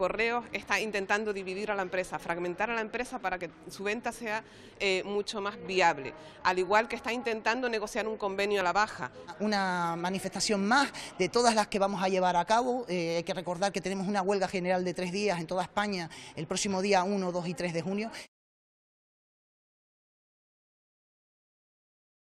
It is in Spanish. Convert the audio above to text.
Correos está intentando dividir a la empresa, fragmentar a la empresa para que su venta sea eh, mucho más viable, al igual que está intentando negociar un convenio a la baja. Una manifestación más de todas las que vamos a llevar a cabo. Eh, hay que recordar que tenemos una huelga general de tres días en toda España el próximo día 1, 2 y 3 de junio.